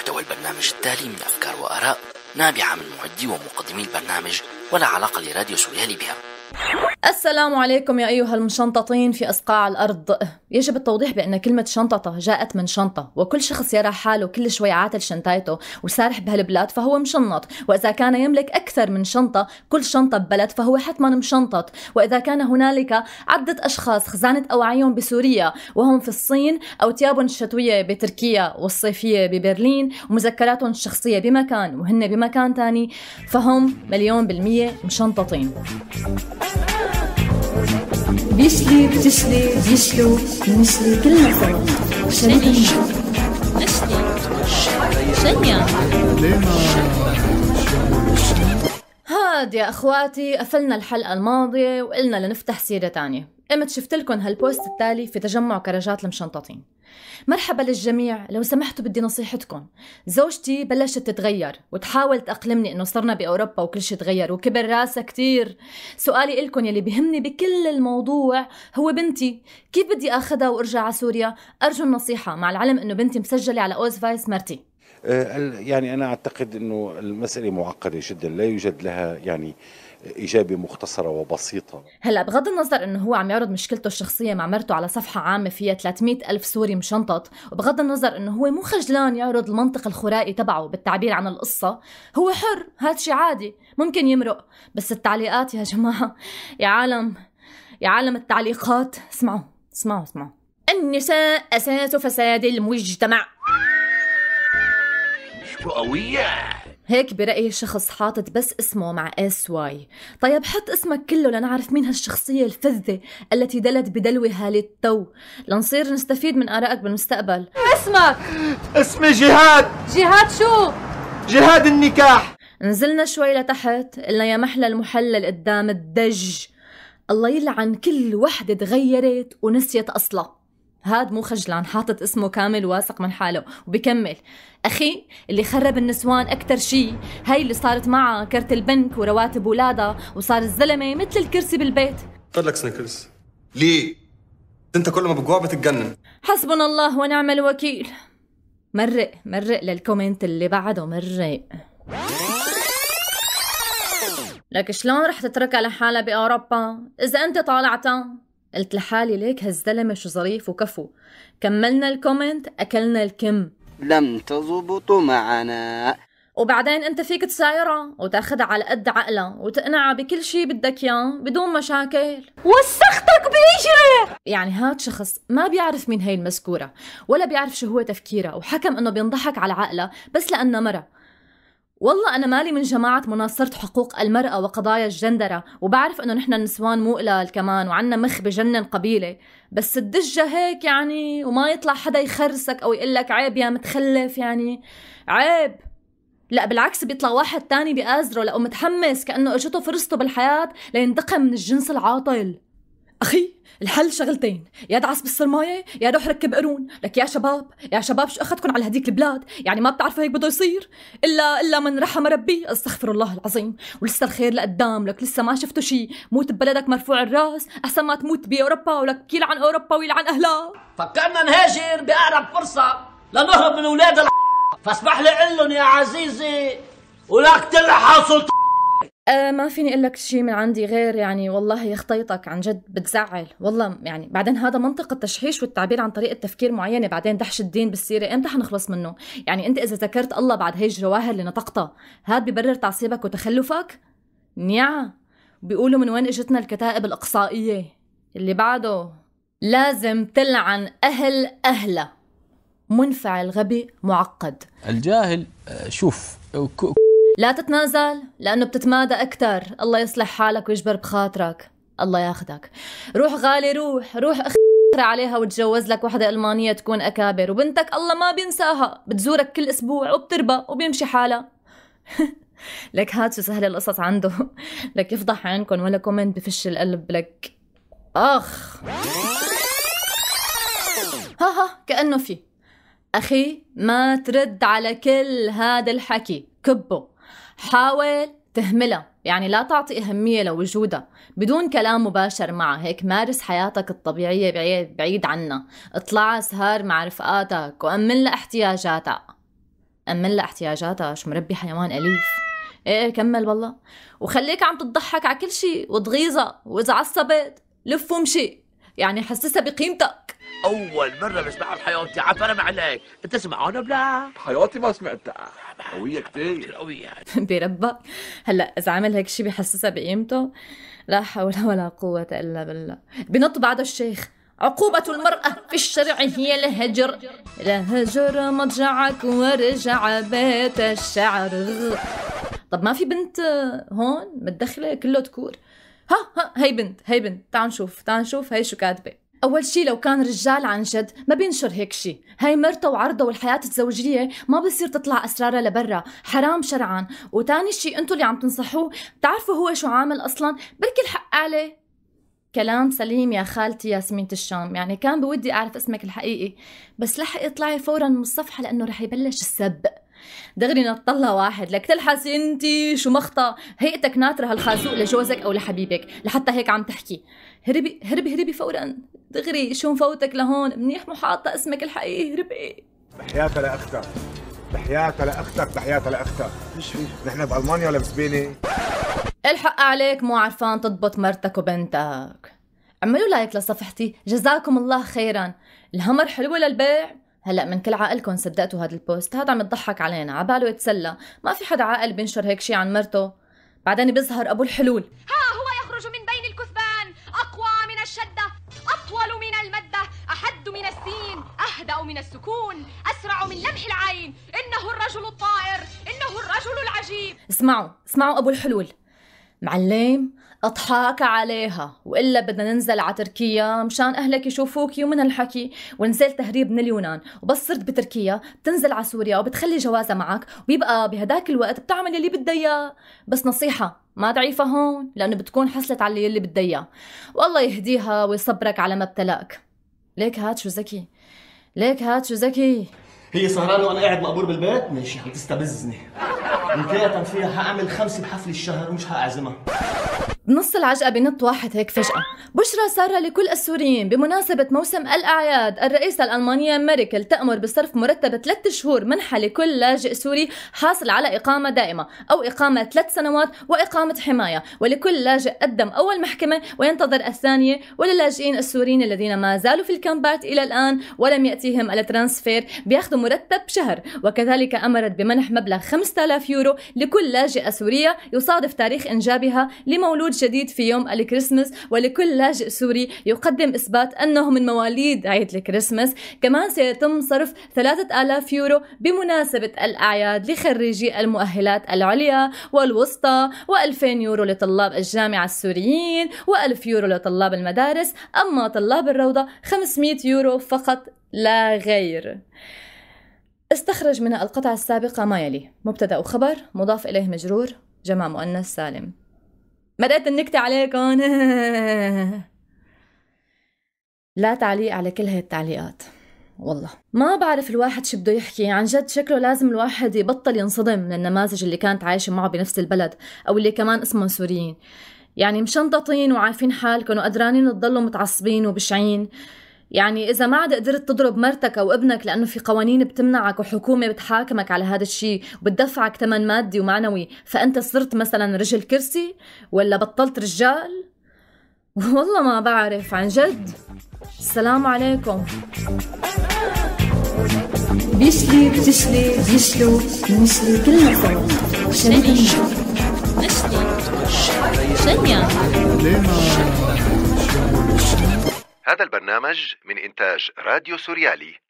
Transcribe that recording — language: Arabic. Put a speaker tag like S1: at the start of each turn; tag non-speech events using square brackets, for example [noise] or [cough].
S1: محتوى البرنامج التالي من أفكار وآراء نابعة من معدي ومقدمي البرنامج ولا علاقة لراديو سوريالي بها السلام عليكم يا أيها المشنططين في أصقاع الأرض يجب التوضيح بأن كلمة شنططة جاءت من شنطة وكل شخص يرى حاله كل شوي عاتل شنطايته وسارح بهالبلاد فهو مشنط وإذا كان يملك أكثر من شنطة كل شنطة ببلد فهو حتما مشنطط وإذا كان هنالك عدة أشخاص خزانة أوعيهم بسوريا وهم في الصين أو ثيابهم الشتوية بتركيا والصيفية ببرلين ومذكراتهم الشخصية بمكان وهن بمكان تاني فهم مليون بالمية مشنططين بيشلي بتشلي بيشلو بنشلي كل سوا شنيا هاد يا اخواتي قفلنا الحلقه الماضيه وقلنا لنفتح سيره تانية قمت شفت لكم هالبوست التالي في تجمع كراجات المشنططين مرحبا للجميع لو سمحتوا بدي نصيحتكم زوجتي بلشت تتغير وتحاول تأقلمني انه صرنا بأوروبا وكل شي تغير وكبر راسها كتير سؤالي إلكم يلي بهمني بكل الموضوع هو بنتي كيف بدي أخذها وأرجع على سوريا أرجو النصيحة مع العلم انه بنتي مسجلة على أوز فايس مرتي أه، يعني أنا أعتقد أنه المسألة معقدة جدا لا يوجد لها يعني اجابه مختصره وبسيطه هلا بغض النظر انه هو عم يعرض مشكلته الشخصيه مع مرته على صفحه عامه فيها 300 الف سوري مشنطط وبغض النظر انه هو مو خجلان يعرض المنطق الخرائي تبعه بالتعبير عن القصه هو حر هذا شيء عادي ممكن يمرق بس التعليقات يا جماعه يا عالم يا عالم التعليقات اسمعوا اسمعوا اسمعوا النساء اساس فساد المجتمع شو قويه هيك برأيي شخص حاطط بس اسمه مع اس واي طيب حط اسمك كله لنعرف مين هالشخصية الفذة التي دلت بدلوها للتو لنصير نستفيد من آرائك بالمستقبل اسمك اسمي جهاد جهاد شو؟ جهاد النكاح نزلنا شوي لتحت قلنا يا محلى المحلل قدام الدج الله يلعن كل وحدة تغيرت ونسيت أصلاً هاد مو خجلان حاطط اسمه كامل واثق من حاله وبكمل اخي اللي خرب النسوان اكثر شيء هي اللي صارت معها كرت البنك ورواتب ولادها وصار الزلمه مثل الكرسي بالبيت طلع طيب لك سنيكرز ليه انت كل ما بتجوع بتتجنن حسبنا الله ونعم الوكيل مرق مرق للكومنت اللي بعده مرق لك شلون رح تتركها لحالها باوروبا اذا انت طالعتها قلت لحالي ليك هالزلمة شو ظريف وكفو كملنا الكومنت أكلنا الكم لم تزبط معنا وبعدين انت فيك تسايرها وتاخذها على قد عقلها وتقنعها بكل شيء بدك اياه بدون مشاكل وسختك بيجري يعني هاد شخص ما بيعرف مين هي المذكوره ولا بيعرف شو هو تفكيرها وحكم انه بينضحك على عقلها بس لانها مرة والله أنا مالي من جماعة مناصرة حقوق المرأة وقضايا الجندرة وبعرف إنه نحن النسوان مو قلال كمان وعنا مخ بجنن قبيلة بس الدجة هيك يعني وما يطلع حدا يخرسك أو يقول لك عيب يا متخلف يعني عيب لا بالعكس بيطلع واحد تاني بآزره لأو متحمس كأنه اجته فرصته بالحياة لينتقم من الجنس العاطل أخي الحل شغلتين يا دعس بالسرمايه يا روح ركب قرون لك يا شباب يا شباب شو اخذكم على هديك البلاد يعني ما بتعرفوا هيك بده يصير الا الا من رحم ربي استغفر الله العظيم ولسه الخير لقدام لك لسه ما شفتوا شيء موت ببلدك مرفوع الراس احسن ما تموت باوروبا ولك يلعن اوروبا ويلعن اهلها فكرنا نهاجر باقرب فرصه لنهرب من اولاد فاسمح لي لهم يا عزيزي ولك تلحق سلطان أه ما فيني اقول لك شيء من عندي غير يعني والله يا خطيطك عن جد بتزعل والله يعني بعدين هذا منطق التشحيش والتعبير عن طريقه تفكير معينه بعدين دحش الدين بالسيره امتى حنخلص منه يعني انت اذا ذكرت الله بعد هي الجواهر اللي نطقتها هذا ببرر تعصيبك وتخلفك نيا بيقولوا من وين اجتنا الكتائب الاقصائيه اللي بعده لازم تلعن اهل اهلها منفعل غبي معقد الجاهل آه، شوف لا تتنازل لأنه بتتمادى أكتر الله يصلح حالك ويجبر بخاطرك الله ياخدك روح غالي روح روح أخ عليها وتجوز لك وحدة ألمانية تكون أكابر وبنتك الله ما بينساها بتزورك كل أسبوع وبتربى وبيمشي حالها [laughs] لك هاد شو سهلة القصص عنده [laughs] لك يفضح عينكم ولا كومنت بفش القلب لك أخ ها ها كأنه في أخي ما ترد على كل هذا الحكي كبه حاول تهملها يعني لا تعطي أهمية لوجودها بدون كلام مباشر معها هيك مارس حياتك الطبيعية بعيد, بعيد عنها اطلع سهر مع رفقاتك وأمن لها احتياجاتها أمن لها احتياجاتها شو مربي حيوان أليف ايه كمل والله وخليك عم تضحك على كل شيء وتغيظها واذا عصبت لف وامشي يعني حسسها بقيمتك اول مره بسمعها بحياتي عفرم عليك انت سمعانه بلا بحياتي ما سمعتها قويه كثير قويه [laughs] بربا هلا اذا عمل هيك شيء بحسسها بقيمته لا حول ولا قوه الا بالله بنط بعده الشيخ عقوبة المرأة في الشرع هي الهجر لهجر مضجعك ورجع بيت الشعر طب ما في بنت هون متدخلة كله تكور ها ها هي بنت هي بنت تعال نشوف تعال نشوف هي شو كاتبة أول شي لو كان رجال عن جد ما بينشر هيك شي هاي مرته وعرضه والحياة الزوجية ما بصير تطلع أسرارها لبرا حرام شرعا وتاني شي أنتو اللي عم تنصحوه بتعرفوا هو شو عامل أصلا بركي الحق عليه كلام سليم يا خالتي ياسمينة الشام يعني كان بودي أعرف اسمك الحقيقي بس لحقي اطلعي فورا من الصفحة لأنه رح يبلش السب دغري نطلع واحد لك تلحس انت شو مخطى هيئتك ناطره هالخازوق لجوزك او لحبيبك لحتى هيك عم تحكي هربي هربي هربي فورا دغري شو مفوتك لهون منيح مو حاطه اسمك الحقيقي هربي تحياتها لاختك تحياتها لاختك تحياتها لاختك ايش في نحن بالمانيا ولا بسبيني الحق عليك مو عرفان تضبط مرتك وبنتك اعملوا لايك لصفحتي جزاكم الله خيرا الهمر حلوه للبيع هلا من كل عقلكم صدقتوا هذا البوست هذا عم يضحك علينا عباله يتسلى ما في حدا عاقل بينشر هيك شيء عن مرته بعدين بيظهر ابو الحلول ها هو يخرج من بين الكثبان اقوى من الشده اطول من المده احد من السين اهدا من السكون اسرع من لمح العين انه الرجل الطائر انه الرجل العجيب اسمعوا اسمعوا ابو الحلول معلم اضحاك عليها والا بدنا ننزل على تركيا مشان اهلك يشوفوكي ومن هالحكي ونزل تهريب من اليونان وبس صرت بتركيا بتنزل على سوريا وبتخلي جوازها معك وبيبقى بهداك الوقت بتعمل اللي بدها اياه بس نصيحه ما ضعيفة هون لأنه بتكون حصلت على اللي بدها إياه والله يهديها ويصبرك على ما ابتلاك ليك هات شو ذكي ليك هات شو ذكي هي سهرانة وأنا قاعد مقبور بالبيت ماشي عم تستبزني مكانة فيها حأعمل خمسة بحفل الشهر ومش حأعزمها بنص العجقة بنط واحد هيك فجأة بشرى سارة لكل السوريين بمناسبة موسم الأعياد الرئيسة الألمانية ميركل تأمر بصرف مرتب ثلاثة شهور منحة لكل لاجئ سوري حاصل على إقامة دائمة أو إقامة ثلاث سنوات وإقامة حماية ولكل لاجئ قدم أول محكمة وينتظر الثانية وللاجئين السوريين الذين ما زالوا في الكامبات إلى الآن ولم يأتيهم الترانسفير بياخذوا مرتب شهر وكذلك أمرت بمنح مبلغ 5000 يورو لكل لاجئة سورية يصادف تاريخ إنجابها لمولود شديد في يوم الكريسماس ولكل لاجئ سوري يقدم إثبات أنه من مواليد عيد الكريسماس كمان سيتم صرف 3000 يورو بمناسبة الأعياد لخريجي المؤهلات العليا والوسطى و2000 يورو لطلاب الجامعة السوريين و1000 يورو لطلاب المدارس أما طلاب الروضة 500 يورو فقط لا غير استخرج من القطعة السابقة ما يلي مبتدأ وخبر مضاف إليه مجرور جمع مؤنث سالم بدأت النكتة عليكم [laughs] لا تعليق على كل هاي التعليقات والله ما بعرف الواحد شو بده يحكي عن جد شكله لازم الواحد يبطل ينصدم من النماذج اللي كانت عايشة معه بنفس البلد أو اللي كمان اسمهم سوريين يعني مشنططين وعارفين حالكم وقدرانين تضلوا متعصبين وبشعين يعني إذا ما عاد قدرت تضرب مرتك أو ابنك لأنه في قوانين بتمنعك وحكومة بتحاكمك على هذا الشيء وبتدفعك ثمن مادي ومعنوي فأنت صرت مثلا رجل كرسي ولا بطلت رجال [laughs] والله ما بعرف عن جد السلام عليكم بيشلي بتشلي بيشلو بنشلي كل سوا شنيا نشلي شنيا هذا البرنامج من إنتاج راديو سوريالي